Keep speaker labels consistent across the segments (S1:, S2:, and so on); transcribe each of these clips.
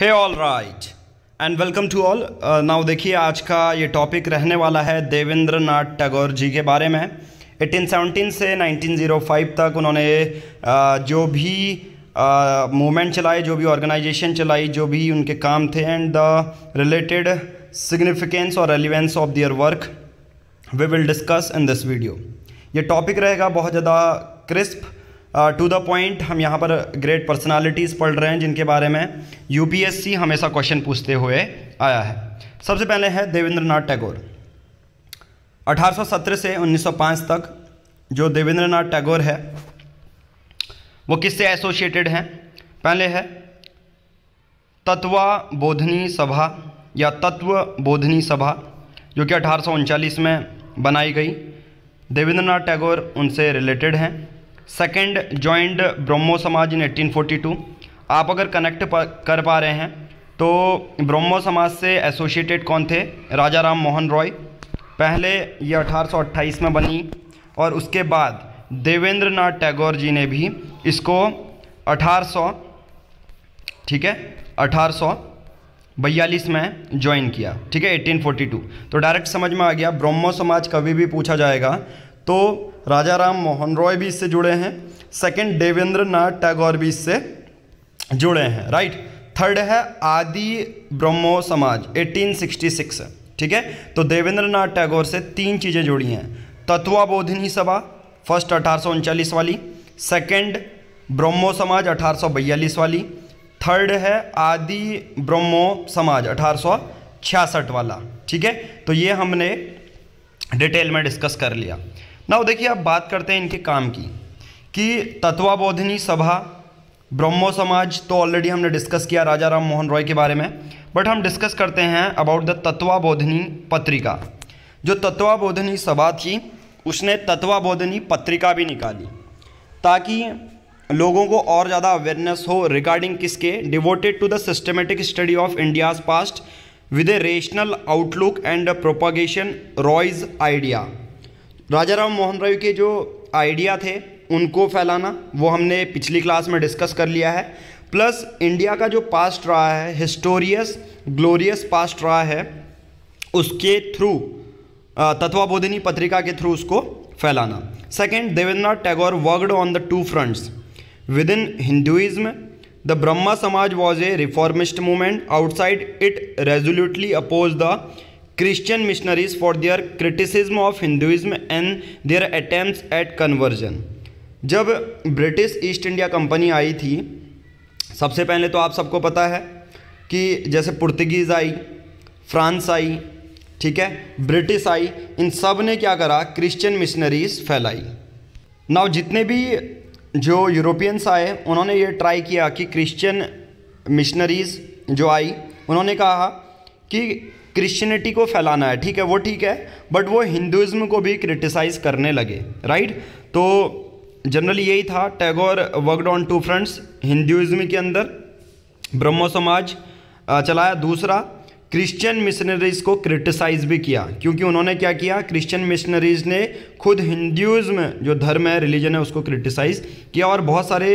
S1: है all right and welcome to all now देखिए आज का ये टॉपिक रहने वाला है देवेंद्र नाथ टैगोर जी के बारे में 1817 से 1905 तक उन्होंने uh, जो भी मूवमेंट uh, चलाए जो भी ऑर्गेनाइजेशन चलाई जो भी उनके काम थे एंड द रिलेटेड सिग्निफिकेंस और relevance of their work we will discuss in this video ये टॉपिक रहेगा बहुत ज़्यादा क्रिस्प टू द पॉइंट हम यहाँ पर ग्रेट पर्सनालिटीज़ पढ़ रहे हैं जिनके बारे में यूपीएससी हमेशा क्वेश्चन पूछते हुए आया है सबसे पहले है देवेंद्र नाथ टैगोर 1817 से 1905 तक जो देवेंद्र नाथ टैगोर है वो किससे एसोसिएटेड हैं पहले है तत्वा बोधनी सभा या तत्व बोधनी सभा जो कि अठारह में बनाई गई देवेंद्र नाथ टैगोर उनसे रिलेटेड हैं सेकंड जॉइंड ब्रह्मो समाज इन 1842 आप अगर कनेक्ट कर पा रहे हैं तो ब्रह्मो समाज से एसोसिएटेड कौन थे राजा राम मोहन रॉय पहले ये 1828 में बनी और उसके बाद देवेंद्र नाथ टैगोर जी ने भी इसको 1800 ठीक है बयालीस में ज्वाइन किया ठीक है 1842 तो डायरेक्ट समझ में आ गया ब्रह्मो समाज कभी भी पूछा जाएगा तो राजा राम मोहन रॉय भी इससे जुड़े हैं सेकंड देवेंद्र नाथ टैगोर भी इससे जुड़े हैं राइट थर्ड है आदि ब्रह्मो समाज 1866 ठीक है तो देवेंद्र नाथ टैगोर से तीन चीज़ें जुड़ी हैं तत्वाबोधिनी सभा फर्स्ट अठारह वाली सेकेंड ब्रह्मो समाज अठारह वाली थर्ड है आदि ब्रह्मो समाज अठारह वाला ठीक है तो ये हमने डिटेल में डिस्कस कर लिया ना देखिए आप बात करते हैं इनके काम की कि तत्वाबोधिनी सभा ब्रह्मो समाज तो ऑलरेडी हमने डिस्कस किया राजा राम मोहन रॉय के बारे में बट हम डिस्कस करते हैं अबाउट द तत्वाबोधिनी पत्रिका जो तत्वाबोधिनी सभा थी उसने तत्वाबोधिनी पत्रिका भी निकाली ताकि लोगों को और ज़्यादा अवेयरनेस हो रिगार्डिंग किसके devoted to the systematic study of India's past with a rational outlook and propagation Roy's idea Raja Ram Mohan रवि के जो आइडिया थे उनको फैलाना वो हमने पिछली क्लास में डिस्कस कर लिया है प्लस इंडिया का जो पास्ट रहा है हिस्टोरियस ग्लोरियस पास्ट रहा है उसके थ्रू तत्वाबोधिनी पत्रिका के थ्रू उसको फैलाना second Devendranath Tagore worked on the two fronts within Hinduism the Brahmo Samaj was a reformist movement outside it resolutely opposed the Christian missionaries for their criticism of Hinduism and their attempts at conversion जब British East India Company आई थी सबसे पहले तो आप सबको पता है कि जैसे पुर्तगीज़ आई फ्रांस आई ठीक है ब्रिटिश आई इन सब ने क्या करा क्रिश्चियन मिशनरीज फैलाई नाउ जितने भी जो यूरोपियंस आए उन्होंने ये ट्राई किया कि क्रिश्चियन मिशनरीज़ जो आई उन्होंने कहा कि क्रिश्चियनिटी को फैलाना है ठीक है वो ठीक है बट वो हिंदुज़म को भी क्रिटिसाइज़ करने लगे राइट तो जनरली यही था Tagore worked on two fronts Hinduism के अंदर ब्रह्मो समाज चलाया दूसरा क्रिश्चियन मिशनरीज को क्रिटिसाइज भी किया क्योंकि उन्होंने क्या किया क्रिश्चियन मिशनरीज ने खुद हिंदुज़म जो धर्म है रिलीजन है उसको क्रिटिसाइज किया और बहुत सारे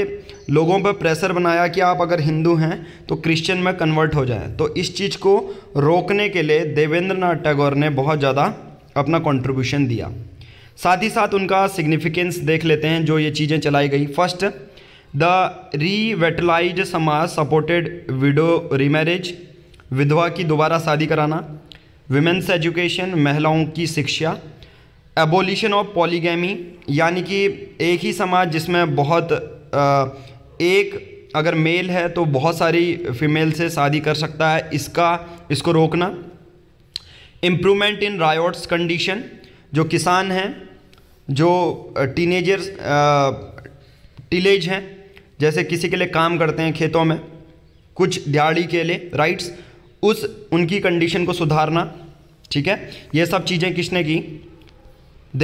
S1: लोगों पर प्रेशर बनाया कि आप अगर हिंदू हैं तो क्रिश्चियन में कन्वर्ट हो जाए तो इस चीज़ को रोकने के लिए देवेंद्र नाथ टैगोर ने बहुत ज़्यादा अपना कंट्रीब्यूशन दिया साथ ही साथ उनका सिग्निफिकेंस देख लेते हैं जो ये चीज़ें चलाई गई फर्स्ट द रीवेटलाइज समाज सपोर्टेड विडो रीमैरिज विधवा की दोबारा शादी कराना विमेंस एजुकेशन महिलाओं की शिक्षा एबोलिशन ऑफ पॉलीगैमी यानी कि एक ही समाज जिसमें बहुत एक अगर मेल है तो बहुत सारी फीमेल से शादी कर सकता है इसका इसको रोकना इम्प्रूवमेंट इन रायोट्स कंडीशन जो किसान हैं जो टीनेजर्स टीलेज हैं जैसे किसी के लिए काम करते हैं खेतों में कुछ दिहाड़ी के लिए राइट्स उस उनकी कंडीशन को सुधारना ठीक है ये सब चीज़ें किसने की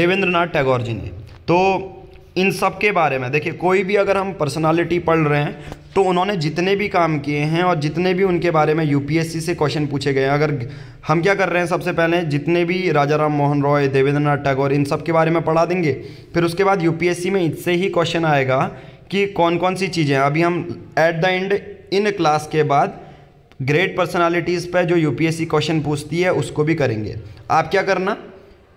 S1: देवेंद्र नाथ टैगोर जी ने तो इन सब के बारे में देखिए कोई भी अगर हम पर्सनालिटी पढ़ रहे हैं तो उन्होंने जितने भी काम किए हैं और जितने भी उनके बारे में यूपीएससी से क्वेश्चन पूछे गए हैं अगर हम क्या कर रहे हैं सबसे पहले जितने भी राजा राम मोहन रॉय देवेंद्र नाथ टैगोर इन सब के बारे में पढ़ा देंगे फिर उसके बाद यूपीएससी में इससे ही क्वेश्चन आएगा कि कौन कौन सी चीज़ें अभी हम at the end in class के बाद ग्रेट पर्सनैलिटीज़ पर जो यू क्वेश्चन पूछती है उसको भी करेंगे आप क्या करना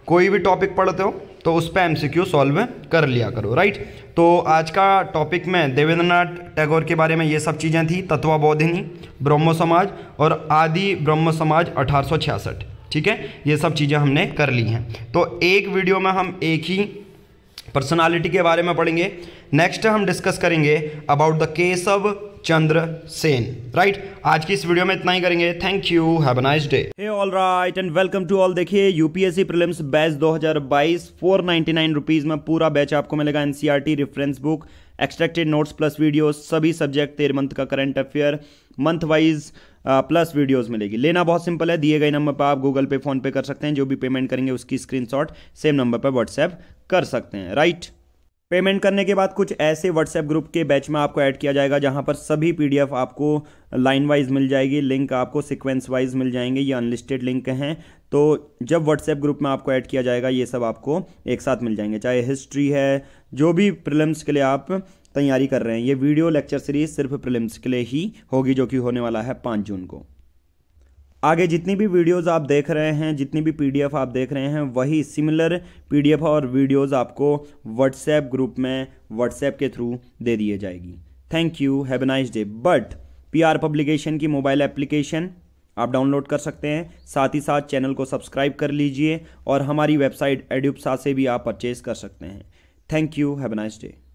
S1: कोई भी टॉपिक पढ़ते हो तो उस पर एम सॉल्व कर लिया करो राइट तो आज का टॉपिक में देवेंद्रनाथ टैगोर के बारे में ये सब चीज़ें थी तत्वाबोधिनी ब्रह्म समाज और आदि ब्रह्म समाज अठारह ठीक है ये सब चीज़ें हमने कर ली हैं तो एक वीडियो में हम एक ही पर्सनालिटी के बारे में पढ़ेंगे नेक्स्ट हम डिस्कस करेंगे about the case of Chandra Sen right आज की इस वीडियो में इतना ही करेंगे thank you have a nice day hey all right and welcome to all देखिए यूपीएससी प्रीलिम्स बैच 2022 499 रुपीस में पूरा बैच आपको मिलेगा NCERT reference book extracted notes plus videos सभी सब्जेक्ट तेरह मंथ का current affair month wise plus videos मिलेगी लेना बहुत सिंपल है दिए गए नंबर पर आप गूगल पे फोन पे कर सकते हैं जो भी पेमेंट करेंगे उसकी स्क्रीनशॉट सेम नंबर पर व्हाट्सएप कर सकते हैं राइट right? पेमेंट करने के बाद कुछ ऐसे व्हाट्सएप ग्रुप के बैच में आपको ऐड किया जाएगा जहां पर सभी पीडीएफ आपको लाइन वाइज मिल जाएगी लिंक आपको सिक्वेंस वाइज मिल जाएंगे ये अनलिस्टेड लिंक हैं तो जब व्हाट्सएप ग्रुप में आपको ऐड किया जाएगा ये सब आपको एक साथ मिल जाएंगे चाहे हिस्ट्री है जो भी प्रिलिम्स के लिए आप तैयारी कर रहे हैं ये वीडियो लेक्चर सीरीज सिर्फ प्रिलिम्स के लिए ही होगी जो कि होने वाला है पाँच जून को आगे जितनी भी वीडियोस आप देख रहे हैं जितनी भी पीडीएफ आप देख रहे हैं वही सिमिलर पीडीएफ और वीडियोस आपको व्हाट्सएप ग्रुप में व्हाट्सएप के थ्रू दे दिए जाएगी thank you have nice day but PR publication की मोबाइल एप्लीकेशन आप डाउनलोड कर सकते हैं साथ ही साथ चैनल को सब्सक्राइब कर लीजिए और हमारी वेबसाइट एड्यूपसा से भी आप परचेज़ कर सकते हैं thank you have nice day